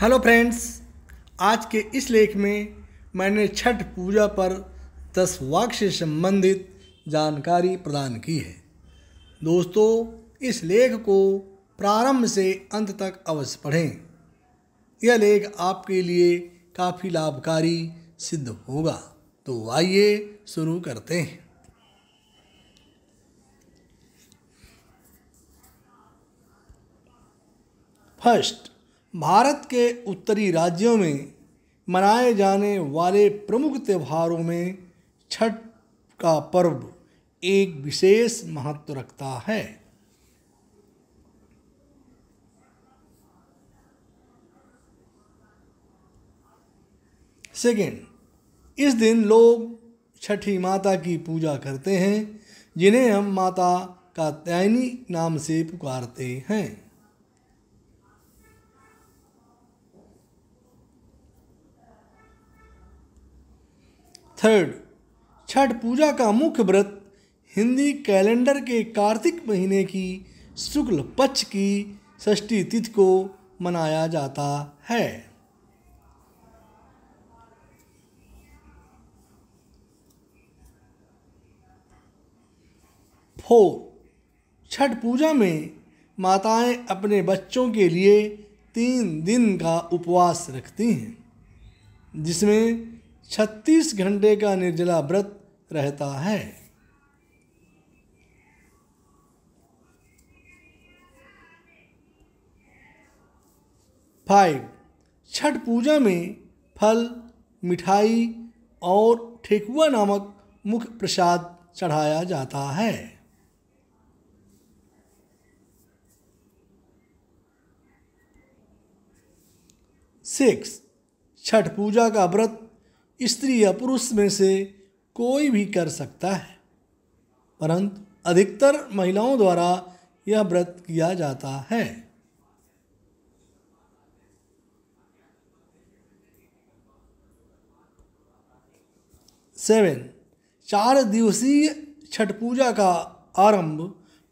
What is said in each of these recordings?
hello friends आज के इस लेख में मैंने छठ पूजा पर दस वाक से संबंधित जानकारी प्रदान की है दोस्तों इस लेख को प्रारंभ से अंत तक अवश्य पढ़ें यह लेख आपके लिए काफ़ी लाभकारी सिद्ध होगा तो आइए शुरू करते हैं फर्स्ट भारत के उत्तरी राज्यों में मनाए जाने वाले प्रमुख त्योहारों में छठ का पर्व एक विशेष महत्व रखता है सेकेंड इस दिन लोग छठी माता की पूजा करते हैं जिन्हें हम माता का तैनी नाम से पुकारते हैं थर्ड छठ पूजा का मुख्य व्रत हिंदी कैलेंडर के कार्तिक महीने की शुक्ल पक्ष की षष्ठी तिथि को मनाया जाता है फोर छठ पूजा में माताएं अपने बच्चों के लिए तीन दिन का उपवास रखती हैं जिसमें छत्तीस घंटे का निर्जला व्रत रहता है फाइव छठ पूजा में फल मिठाई और ठेकुआ नामक मुख्य प्रसाद चढ़ाया जाता है सिक्स छठ पूजा का व्रत स्त्री या पुरुष में से कोई भी कर सकता है परंतु अधिकतर महिलाओं द्वारा यह व्रत किया जाता है सेवन चार दिवसीय छठ पूजा का आरंभ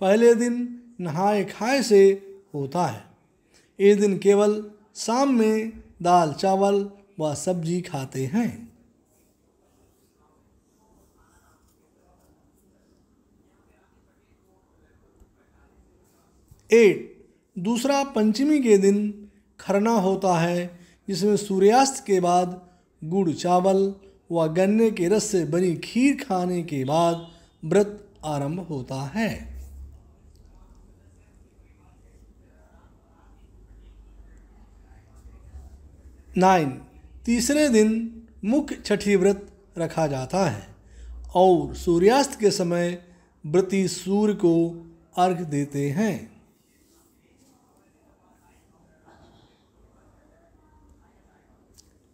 पहले दिन नहाए खाए से होता है इस दिन केवल शाम में दाल चावल व सब्जी खाते हैं एट दूसरा पंचमी के दिन खरना होता है जिसमें सूर्यास्त के बाद गुड़ चावल व गन्ने के रस से बनी खीर खाने के बाद व्रत आरंभ होता है नाइन तीसरे दिन मुख्य छठी व्रत रखा जाता है और सूर्यास्त के समय व्रती सूर्य को अर्घ देते हैं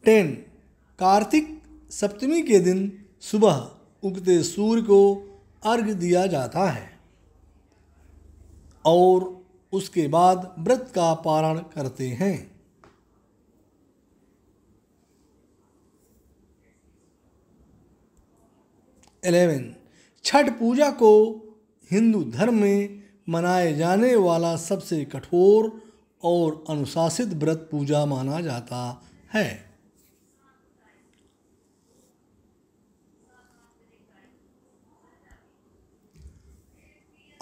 टेन कार्तिक सप्तमी के दिन सुबह उगते सूर्य को अर्घ दिया जाता है और उसके बाद व्रत का पारण करते हैं एलेवन छठ पूजा को हिंदू धर्म में मनाए जाने वाला सबसे कठोर और अनुशासित व्रत पूजा माना जाता है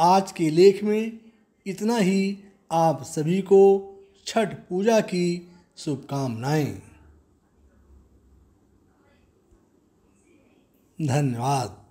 आज के लेख में इतना ही आप सभी को छठ पूजा की शुभकामनाएं धन्यवाद